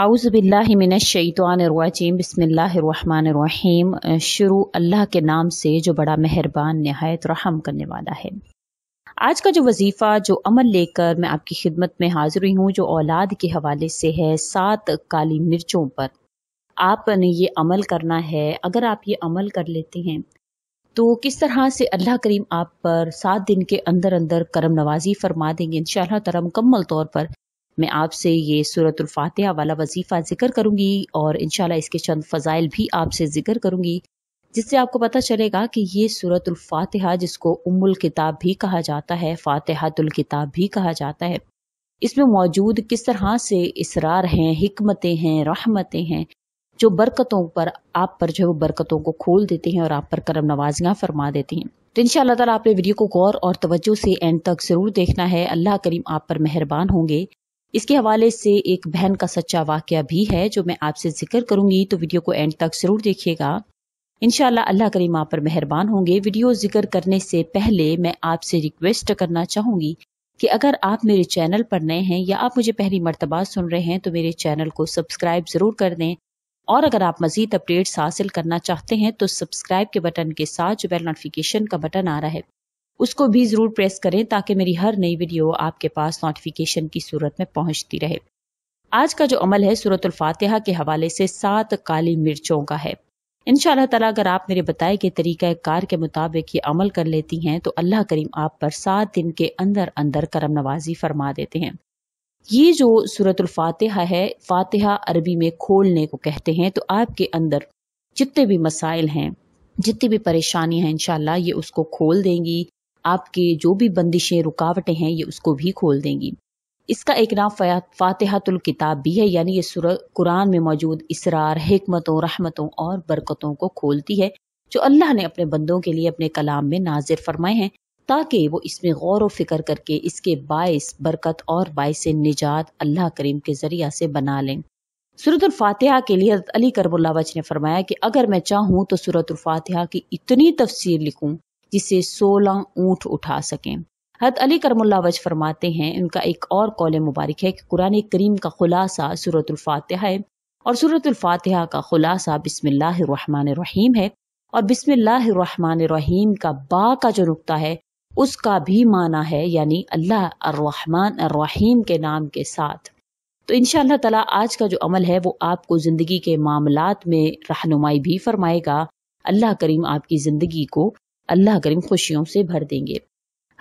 आउज़बिल्लिमिनशैतवानरवाजीम बसमीम शुरू अल्लाह के नाम से जो बड़ा मेहरबान नहायत रहम करने वाला है आज का जो वजीफ़ा जो अमल लेकर मैं आपकी खिदमत में हाजिर हुई हूँ जो औलाद के हवाले से है सात काली मिर्चों पर आपने ये अमल करना है अगर आप ये अमल कर लेते हैं तो किस तरह से अल्लाह करीम आप पर सात दिन के अंदर अंदर करम नवाजी फरमा देंगे इन शाह मुकम्मल तौर पर मैं आपसे ये सूरत फातिहा वाला वजीफ़ा ज़िक्र करूँगी और इन इसके चंद फ़ज़ाइल भी आपसे ज़िक्र करूँगी जिससे आपको पता चलेगा कि ये सूरत फातिहा जिसको उम्मुल किताब भी कहा जाता है फ़ातिहातुल किताब भी कहा जाता है इसमें मौजूद किस तरह से इसरार हैं हमतें हैं रहमतें हैं जो बरकतों पर आप पर जो बरकतों को खोल देते हैं और आप पर करम नवाजियाँ फरमा देती हैं तो इन ताला आपने वीडियो को गौर और तवज्जो से एंड तक ज़रूर देखना है अल्लाह करीम आप पर मेहरबान होंगे इसके हवाले से एक बहन का सच्चा वाक्य भी है जो मैं आपसे जिक्र करूंगी तो वीडियो को एंड तक ज़रूर देखिएगा इनशाला अल्लाह करीम आप पर मेहरबान होंगे वीडियो जिक्र करने से पहले मैं आपसे रिक्वेस्ट करना चाहूँगी कि अगर आप मेरे चैनल पर नए हैं या आप मुझे पहली मरतबा सुन रहे हैं तो मेरे चैनल को सब्सक्राइब ज़रूर कर दें और अगर आप मज़ीद अपडेट्स हासिल करना चाहते हैं तो सब्सक्राइब के बटन के साथ जो बेल नोटिफिकेशन का बटन आ रहा है उसको भी ज़रूर प्रेस करें ताकि मेरी हर नई वीडियो आपके पास नोटिफिकेशन की सूरत में पहुंचती रहे आज का जो अमल है फातिहा के हवाले से सात काली मिर्चों का है इन तला अगर आप मेरे बताए गए तरीका कार के मुताबिक ये अमल कर लेती हैं तो अल्लाह करीम आप पर सात दिन के अंदर अंदर करम नवाजी फरमा देते हैं ये जो फातिहा है फातिहा अरबी में खोलने को कहते हैं तो आपके अंदर जितने भी मसाइल हैं जितनी भी परेशानियां हैं इनशाला ये उसको खोल देंगी आपके जो भी बंदिशें रुकावटें हैं ये उसको भी खोल देंगी इसका एक नाम फातहतुल किताब भी है यानी ये सुर कुरान में मौजूद इसरार हमतों रहमतों और बरकतों को खोलती है जो अल्लाह ने अपने बंदों के लिए अपने कलाम में नाजिर फरमाए हैं ताकि वो इसमें गौर व फिक्र करके इसके बायस बरकत और बायस निजात अल्लाह करीम के ज़रिया से बना लें सूरतफातहा के लिए अली करबुल्लावच ने फरमाया कि अगर मैं चाहूँ तो सूरतफातहा की इतनी तफसीर लिखूँ जिसे 16 ऊंट उठा सकें हत अली करमुल्ला वज फरमाते हैं उनका एक और कौल मुबारक है कि कुरान करीम का खुलासा सूरतुल्फातहा है और सूरतुल्फातहा का खुलासा रहीम है और रहीम का बा का जो नुकता है उसका भी माना है यानी अल्लाह अर्रहमान अर्रहीम के नाम के साथ तो इन तला आज का जो अमल है वो आपको ज़िंदगी के मामला में रहनुमाई भी फरमाएगा अल्लाह करीम आपकी ज़िंदगी को अल्लाह करीम खुशियों से भर देंगे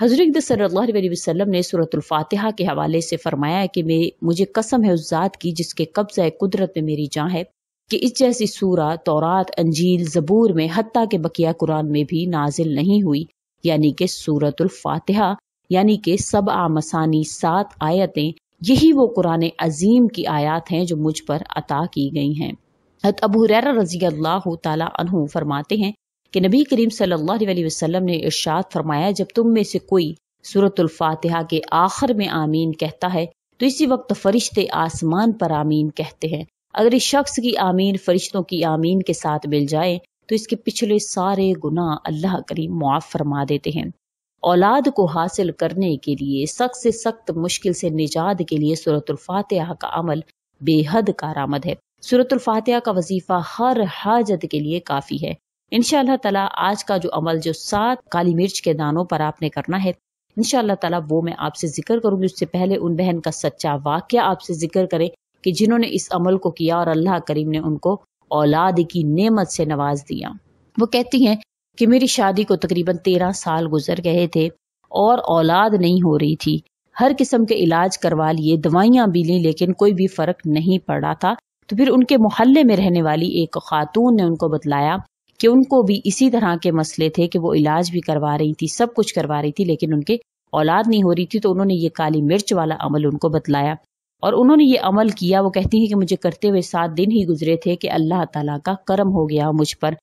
हजरत सल्ला वसम ने सूरतुल्फातिहा के हवाले से फरमाया कि मैं मुझे कसम है उस ज़ात की जिसके है कुदरत में मेरी जाँ है कि इस जैसी सूरा तौरात अंजील जबूर में हती के बकिया कुरान में भी नाजिल नहीं हुई यानी कि सूरतुल्फातिहा यानी कि सब आमसानी सात आयतें यही वो कुरान अजीम की आयात हैं जो मुझ पर अता की गई हैं हत अबू रजी अल्लाह तु फरमाते हैं कि नबी करीम सल्लल्लाहु अलैहि वसल्लम ने इरशाद फरमाया जब तुम में से कोई सूरतुल्फातिहा के आखिर में आमीन कहता है तो इसी वक्त फरिश्ते आसमान पर आमीन कहते हैं अगर इस शख्स की आमीन फरिश्तों की आमीन के साथ मिल जाए तो इसके पिछले सारे गुना अल्लाह करीम मुआफ़ फरमा देते हैं औलाद को हासिल करने के लिए सख्त से सख्त मुश्किल से निजात के लिए सूरतुल्फातिहा का अमल बेहद कारामद है सूरतुल्फातिहा का वजीफा हर हाजत के लिए काफ़ी है इन तला आज का जो अमल जो सात काली मिर्च के दानों पर आपने करना है इन तला वो मैं आपसे जिक्र करूंगी उससे पहले उन बहन का सच्चा वाक्य आपसे जिक्र करे की जिन्होंने इस अमल को किया और अल्लाह करीम ने उनको औलाद की नेमत से नवाज दिया वो कहती है कि मेरी शादी को तकरीबन तेरह साल गुजर गए थे और औलाद नहीं हो रही थी हर किस्म के इलाज करवा लिए दवाइयाँ भी ली लेकिन कोई भी फर्क नहीं पड़ रहा था तो फिर उनके मोहल्ले में रहने वाली एक खातून ने उनको बतलाया कि उनको भी इसी तरह के मसले थे कि वो इलाज भी करवा रही थी सब कुछ करवा रही थी लेकिन उनके औलाद नहीं हो रही थी तो उन्होंने ये काली मिर्च वाला अमल उनको बतलाया और उन्होंने ये अमल किया वो कहती हैं कि मुझे करते हुए सात दिन ही गुजरे थे कि अल्लाह ताला का करम हो गया मुझ पर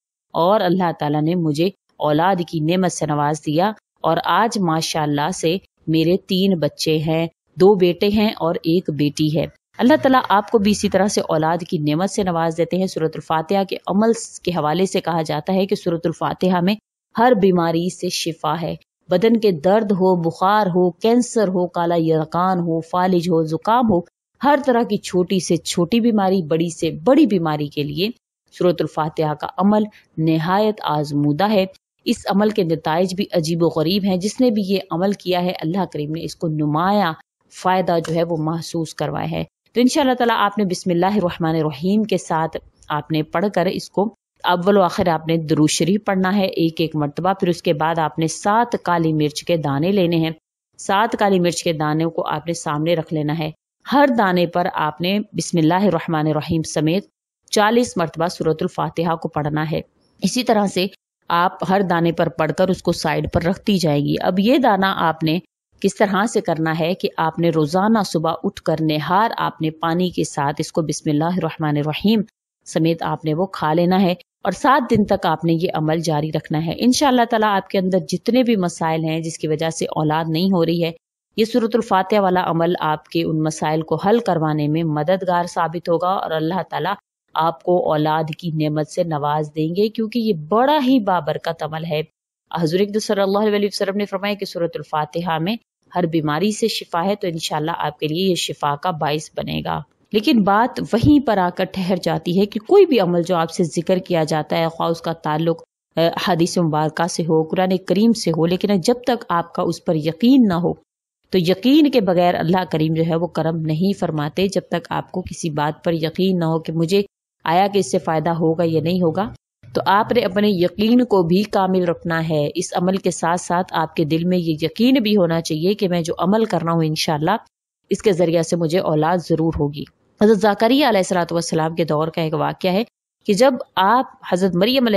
और अल्लाह ताला ने मुझे औलाद की नेमत से नवाज दिया और आज माशाला से मेरे तीन बच्चे हैं दो बेटे हैं और एक बेटी है अल्लाह ताला आपको भी इसी तरह से औलाद की नेमत से नवाज देते हैं फातिहा के अमल के हवाले से कहा जाता है कि फातिहा में हर बीमारी से शिफा है बदन के दर्द हो बुखार हो कैंसर हो काला यकान हो फालिज हो ज़ुकाम हो हर तरह की छोटी से छोटी बीमारी बड़ी से बड़ी बीमारी के लिए फातिहा का अमल नहायत आजमूदा है इस अमल के नतज भी अजीब वरीब गरीब हैं जिसने भी ये अमल किया है अल्लाह करीम ने इसको नुमाया फ़ायदा जो है वो महसूस करवाया है तो इन ताला आपने रहीम के साथ आपने पढ़कर इसको अव्वल आखिर आपने दरूशरी पढ़ना है एक एक मरतबा फिर उसके बाद आपने सात काली मिर्च के दाने लेने हैं सात काली मिर्च के दानों को आपने सामने रख लेना है हर दाने पर आपने रहीम समेत चालीस मरतबा सूरतुल्फातिहा को पढ़ना है इसी तरह से आप हर दाने पर पढ़कर उसको साइड पर रखती जाएगी अब ये दाना आपने किस तरह से करना है कि आपने रोज़ाना सुबह उठ कर निहार आपने पानी के साथ इसको बिसमीम समेत आपने वो खा लेना है और सात दिन तक आपने ये अमल जारी रखना है इन ताला आपके अंदर जितने भी मसाइल हैं जिसकी वजह से औलाद नहीं हो रही है ये सूरतुल्फातह वाला अमल आपके उन मसाइल को हल करवाने में मददगार साबित होगा और अल्लाह ताला आपको औलाद की नेमत से नवाज देंगे क्योंकि ये बड़ा ही बाबरकत अमल है हजूर सल्लल्लाहु अलैहि वसल्लम ने फरमाया कि सूरतुल्फातहा में हर बीमारी से शिफा है तो इन आपके लिए ये शिफा का बायस बनेगा लेकिन बात वहीं पर आकर ठहर जाती है कि कोई भी अमल जो आपसे जिक्र किया जाता है ख्वा उसका ताल्लुक हदीस मुबारक से हो कुरान करीम से हो लेकिन जब तक आपका उस पर यकीन ना हो तो यकीन के बगैर अल्लाह करीम जो है वो करम नहीं फरमाते जब तक आपको किसी बात पर यकीन ना हो कि मुझे आया कि इससे फ़ायदा होगा या नहीं होगा तो आपने अपने यकीन को भी कामिल रखना है इस अमल के साथ साथ आपके दिल में ये यकीन भी होना चाहिए कि मैं जो अमल कर रहा हूँ इन इसके ज़रिए से मुझे औलाद ज़रूर होगी हज़रत ज़ाकरिया सलाम के दौर का एक वाक़ है कि जब आप हज़रत मरियम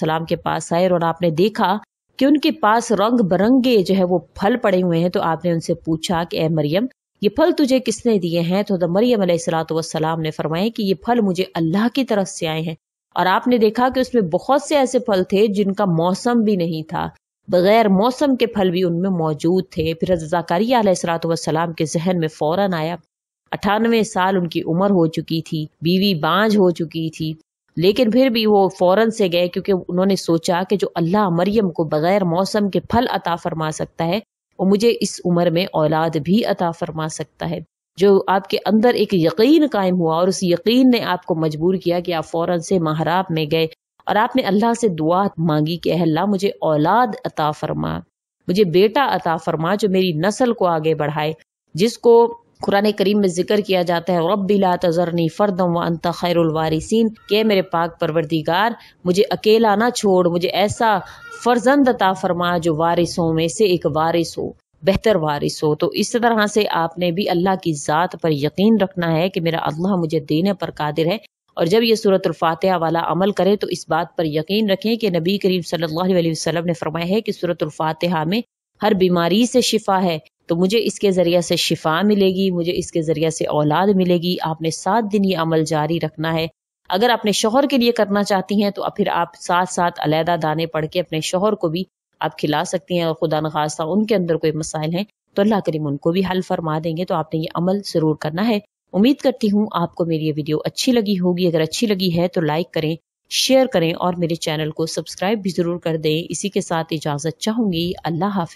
सलाम के पास आए और आपने देखा कि उनके पास रंग बरंगे जो है वो फल पड़े हुए हैं तो आपने उनसे पूछा कि ए मरियम ये फल तुझे किसने दिए हैं तो मरियम सलाम ने फरमाया कि ये फल मुझे अल्लाह की तरफ से आए हैं और आपने देखा कि उसमें बहुत से ऐसे फल थे जिनका मौसम भी नहीं था बगैर मौसम के फल भी उनमें मौजूद थे फिर रजाकारी सलाम के जहन में फौरन आया अठानवे साल उनकी उम्र हो चुकी थी बीवी बांझ हो चुकी थी लेकिन फिर भी वो फौरन से गए क्योंकि उन्होंने सोचा कि जो अल्लाह मरियम को बगैर मौसम के फल अता फरमा सकता है वो मुझे इस उम्र में औलाद भी अता फरमा सकता है जो आपके अंदर एक यकीन कायम हुआ और उस यकीन ने आपको मजबूर किया कि आप फ़ौरन से महराब में गए और आपने अल्लाह से दुआ मांगी कि अल्लाह मुझे औलाद अता फरमा मुझे बेटा अता फरमा जो मेरी नस्ल को आगे बढ़ाए जिसको कुरान करीम में जिक्र किया जाता है रब ला तजरनी फरदम व अंत खैरवारिसन के मेरे पाक परवरदिगार मुझे अकेला ना छोड़ मुझे ऐसा फ़र्जंद अता फरमा जो वारिसों में से एक वारिस हो बेहतर वारिस हो तो इस तरह से आपने भी अल्लाह की ज़ात पर यकीन रखना है कि मेरा अल्लाह मुझे देने पर कादिर है और जब यह सूरत फातिहा वाला अमल करें तो इस बात पर यकीन रखें कि नबी करीम सल्लल्लाहु अलैहि वसल्लम ने फरमाया है कि सूरत फातहा में हर बीमारी से शिफा है तो मुझे इसके ज़रिए से शिफा मिलेगी मुझे इसके ज़रिए से औलाद मिलेगी आपने सात दिन ये अमल जारी रखना है अगर अपने शोहर के लिए करना चाहती हैं तो फिर आप साथ साथ अलहदा दाने पढ़ के अपने शोहर को भी आप खिला सकती हैं और खुदा नखास्ता उनके अंदर कोई मसाइल हैं तो अल्लाह करीम उनको भी हल फरमा देंगे तो आपने ये अमल ज़रूर करना है उम्मीद करती हूँ आपको मेरी ये वीडियो अच्छी लगी होगी अगर अच्छी लगी है तो लाइक करें शेयर करें और मेरे चैनल को सब्सक्राइब भी ज़रूर कर दें इसी के साथ इजाज़त चाहूंगी अल्लाह हाफिज